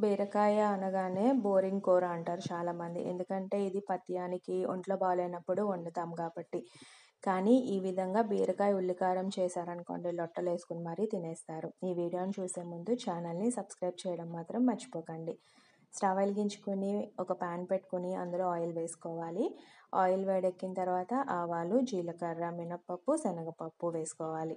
బీరకాయ అనగానే బోరింగ్ కూర అంటారు చాలామంది ఎందుకంటే ఇది పథ్యానికి ఒంట్లో బాగాలేనప్పుడు వండుతాం కాబట్టి కానీ ఈ విధంగా బీరకాయ ఉల్లికారం చేశారనుకోండి లొట్టలు వేసుకుని మరీ తినేస్తారు ఈ వీడియోని చూసే ముందు ఛానల్ని సబ్స్క్రైబ్ చేయడం మాత్రం మర్చిపోకండి స్టవ్ వెలిగించుకుని ఒక ప్యాన్ పెట్టుకుని అందులో ఆయిల్ వేసుకోవాలి ఆయిల్ వేడెక్కిన తర్వాత ఆవాలు జీలకర్ర మినప్పప్పు శనగపప్పు వేసుకోవాలి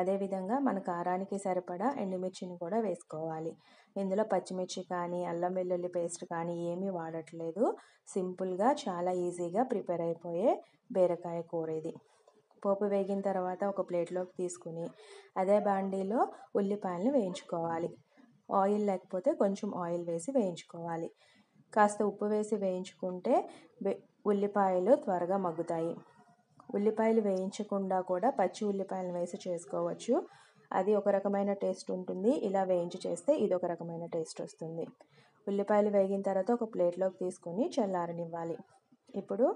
అదేవిధంగా మన కారానికి సరిపడా ఎండుమిర్చిని కూడా వేసుకోవాలి ఇందులో పచ్చిమిర్చి కానీ అల్లం వెల్లుల్లి పేస్ట్ కానీ ఏమీ వాడట్లేదు సింపుల్గా చాలా ఈజీగా ప్రిపేర్ అయిపోయే బీరకాయ కూర ఇది పోపు వేగిన తర్వాత ఒక ప్లేట్లోకి తీసుకుని అదే బాండీలో ఉల్లిపాయలను వేయించుకోవాలి ఆయిల్ లేకపోతే కొంచెం ఆయిల్ వేసి వేయించుకోవాలి కాస్త ఉప్పు వేసి వేయించుకుంటే ఉల్లిపాయలు త్వరగా మగ్గుతాయి ఉల్లిపాయలు వేయించకుండా కూడా పచ్చి ఉల్లిపాయలు వేసి చేసుకోవచ్చు అది ఒక రకమైన టేస్ట్ ఉంటుంది ఇలా వేయించి చేస్తే ఇది ఒక రకమైన టేస్ట్ వస్తుంది ఉల్లిపాయలు వేగిన తర్వాత ఒక ప్లేట్లోకి తీసుకొని చల్లారనివ్వాలి ఇప్పుడు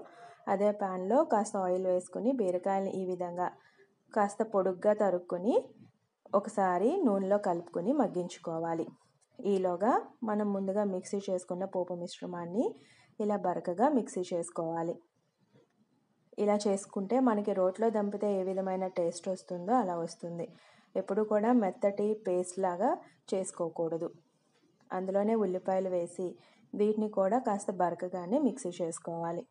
అదే ప్యాన్లో కాస్త ఆయిల్ వేసుకొని బీరకాయలను ఈ విధంగా కాస్త పొడుగ్గా తరుక్కొని ఒకసారి నూనెలో కలుపుకొని మగ్గించుకోవాలి ఈలోగా మనం ముందుగా మిక్సీ చేసుకున్న పోపు మిశ్రమాన్ని ఇలా బరకగా మిక్సీ చేసుకోవాలి ఇలా చేసుకుంటే మనకి రోట్లో దంపితే ఏ విధమైన టేస్ట్ వస్తుందో అలా వస్తుంది ఎప్పుడు కూడా మెత్తటి పేస్ట్ లాగా చేసుకోకూడదు అందులోనే ఉల్లిపాయలు వేసి వీటిని కూడా కాస్త బరకగానే మిక్సీ చేసుకోవాలి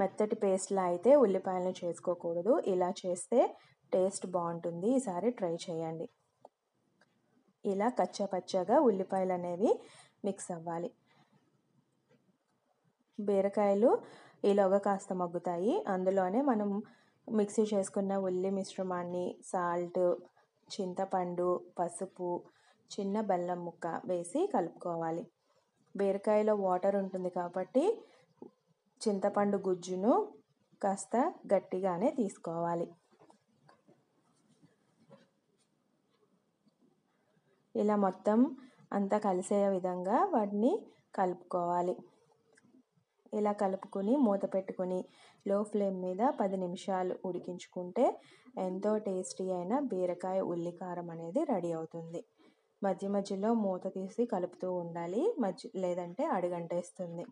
మెత్తటి పేస్ట్లా అయితే ఉల్లిపాయలను చేసుకోకూడదు ఇలా చేస్తే టేస్ట్ బాగుంటుంది ఈసారి ట్రై చేయండి ఇలా కచ్చాపచ్చగా ఉల్లిపాయలు అనేవి మిక్స్ అవ్వాలి బీరకాయలు ఈలోగా కాస్త మగ్గుతాయి అందులోనే మనం మిక్సీ చేసుకున్న ఉల్లి మిశ్రమాన్ని సాల్ట్ చింతపండు పసుపు చిన్న బెల్లం ముక్క వేసి కలుపుకోవాలి బీరకాయలో వాటర్ ఉంటుంది కాబట్టి చింతపండు గుజ్జును కాస్త గట్టిగానే తీసుకోవాలి ఇలా మొత్తం అంతా కలిసే విధంగా వాటిని కలుపుకోవాలి ఇలా కలుపుకొని మూత పెట్టుకొని లో ఫ్లేమ్ మీద పది నిమిషాలు ఉడికించుకుంటే ఎంతో టేస్టీ అయిన బీరకాయ ఉల్లికారం అనేది రెడీ అవుతుంది మధ్య మధ్యలో మూత తీసి కలుపుతూ ఉండాలి మధ్య లేదంటే అడుగంటేస్తుంది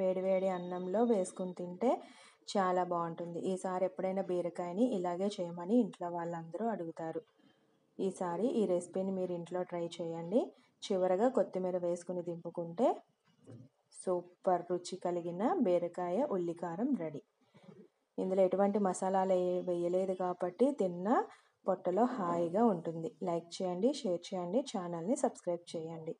వేడివేడి అన్నంలో వేసుకుని తింటే చాలా బాగుంటుంది ఈసారి ఎప్పుడైనా బీరకాయని ఇలాగే చేయమని ఇంట్లో వాళ్ళందరూ అడుగుతారు ఈసారి ఈ రెసిపీని మీరు ఇంట్లో ట్రై చేయండి చివరగా కొత్తిమీర వేసుకుని దింపుకుంటే సూపర్ రుచి కలిగిన బీరకాయ ఉల్లికారం రెడీ ఇందులో ఎటువంటి మసాలాలు వేయలేదు కాబట్టి తిన్న పొట్టలో హాయిగా ఉంటుంది లైక్ చేయండి షేర్ చేయండి ఛానల్ని సబ్స్క్రైబ్ చేయండి